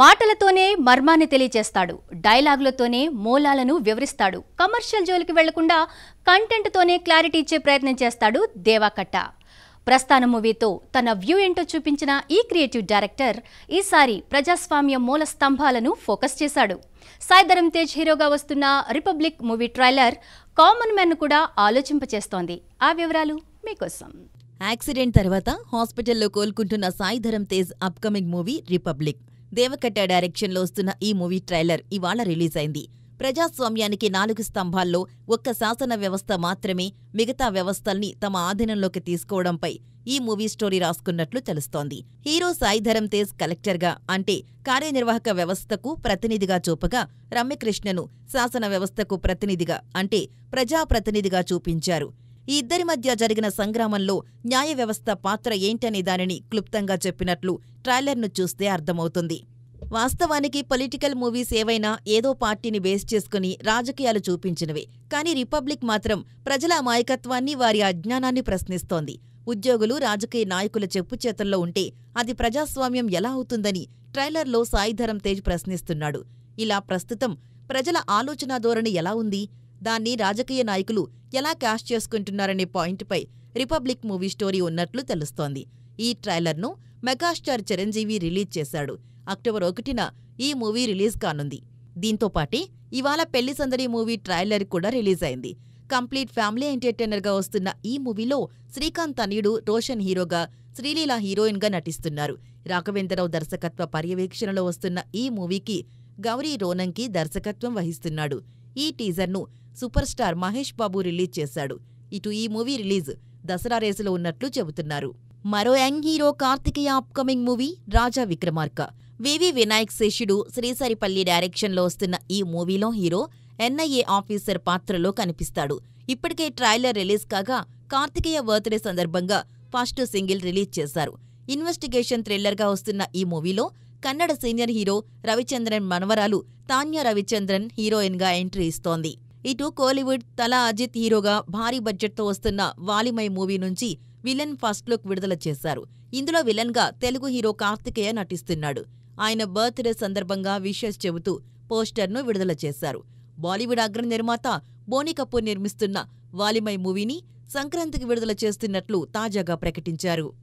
మాటలతోనే మర్మాన్ని తెలియజేస్తాడు డైలాగులతోనే మూలాలను వివరిస్తాడు కమర్షియల్ జోలికి వెళ్లకుండా కంటెంట్తోనే క్లారిటీ ఇచ్చే ప్రయత్నం చేస్తాడు దేవాకట్ట ప్రస్థాన మూవీతో తన వ్యూ ఏంటో చూపించిన ఈ క్రియేటివ్ డైరెక్టర్ ఈసారి ప్రజాస్వామ్య మూల స్తంభాలను ఫోకస్ చేశాడు సాయిధరం తేజ్ హీరోగా వస్తున్న Republic movie trailer common man కూడా ఆలోచింపచేస్తోంది ఆ వివరాలు మీకోసం యాక్సిడెంట్ తర్వాత హాస్పిటల్లో కోలుకుంటున్న Sai Dharam Tej upcoming movie Republic Deva Katta డైరెక్షన్లో వస్తున్న ఈ మూవీ ట్రైలర్ ఇవాళ రిలీజ్ అయింది ప్రజాస్వామ్యానికి నాలుగు స్తంభాల్లో ఒక్క శాసన వ్యవస్థ మాత్రమే మిగతా వ్యవస్థల్ని తమ ఆధీనంలోకి తీసుకోవడంపై ఈ మూవీ స్టోరీ రాసుకున్నట్లు తెలుస్తోంది హీరో సాయిధరం తేజ్ కలెక్టర్గా అంటే కార్యనిర్వాహక వ్యవస్థకు ప్రతినిధిగా చూపగా రమ్యకృష్ణను శాసన వ్యవస్థకు ప్రతినిధిగా అంటే ప్రజాప్రతినిధిగా చూపించారు ఈ ఇద్దరి మధ్య జరిగిన సంగ్రామంలో న్యాయ వ్యవస్థ పాత్ర ఏంటనే దానిని క్లుప్తంగా చెప్పినట్లు ట్రైలర్ను చూస్తే అర్థమవుతుంది వాస్తవానికి పొలిటికల్ మూవీస్ ఏవైనా ఏదో పార్టీని బేస్ చేసుకుని రాజకీయాలు చూపించినవే కానీ రిపబ్లిక్ మాత్రం ప్రజల అమాయకత్వాన్ని వారి అజ్ఞానాన్ని ప్రశ్నిస్తోంది ఉద్యోగులు రాజకీయ నాయకుల చెప్పు చేతుల్లో ఉంటే అది ప్రజాస్వామ్యం ఎలా అవుతుందని ట్రైలర్లో సాయిధరం తేజ్ ప్రశ్నిస్తున్నాడు ఇలా ప్రస్తుతం ప్రజల ఆలోచనా ధోరణి ఎలా ఉంది దాన్ని రాజకీయ నాయకులు ఎలా క్యాష్ చేసుకుంటున్నారనే పాయింట్పై రిపబ్లిక్ మూవీ స్టోరీ ఉన్నట్లు తెలుస్తోంది ఈ ట్రైలర్ను మెగాస్టార్ చిరంజీవి రిలీజ్ చేశాడు అక్టోబర్ ఒకటిన ఈ మూవీ రిలీజ్ కానుంది దీంతో ఇవాళ పెళ్లి సందడి మూవీ ట్రైలర్ కూడా రిలీజ్ అయింది కంప్లీట్ ఫ్యామిలీ ఎంటర్టైనర్గా వస్తున్న ఈ మూవీలో శ్రీకాంత్ తనయుడు రోషన్ హీరోగా శ్రీలీల హీరోయిన్గా నటిస్తున్నారు రాఘవేంద్రరావు దర్శకత్వ పర్యవేక్షణలో వస్తున్న ఈ మూవీకి గౌరీ రోనంకి దర్శకత్వం వహిస్తున్నాడు ఈ టీజర్ను super star Mahesh Babu release చేశాడు ఇటు ఈ మూవీ రిలీజ్ దసరా రేసులో ఉన్నట్లు చెబుతున్నారు మరో young hero Karthikeya upcoming movie Raja Vikramarka V V Vinayak శేషుడు శ్రీసరిపల్లి డైరెక్షన్లో వస్తున్న ఈ మూవీలో హీరో ఎన్ఐఏ ఆఫీసర్ పాత్రలో కనిపిస్తాడు ఇప్పటికే ట్రైలర్ రిలీజ్ కాగా కార్తికేయ బర్త్డే సందర్భంగా ఫస్ట్ సింగిల్ రిలీజ్ చేశారు ఇన్వెస్టిగేషన్ థ్రిల్లర్గా వస్తున్న ఈ మూవీలో కన్నడ సీనియర్ హీరో రవిచంద్రన్ మనవరాలు తాన్య రవిచంద్రన్ హీరోయిన్గా ఎంట్రీ ఇస్తోంది ఇటు కోలీవుడ్ తల అజిత్ హీరోగా భారీ బడ్జెట్తో వస్తున్న వాలిమై మూవీ నుంచి విలన్ ఫస్ట్ లుక్ విడుదల చేశారు ఇందులో విలన్గా తెలుగు హీరో కార్తికేయ నటిస్తున్నాడు ఆయన బర్త్డే సందర్భంగా విషెస్ చెబుతూ పోస్టర్ను విడుదల చేశారు బాలీవుడ్ అగ్ర నిర్మాత బోనీ కపూర్ నిర్మిస్తున్న వాలిమై మూవీని సంక్రాంతికి విడుదల చేస్తున్నట్లు తాజాగా ప్రకటించారు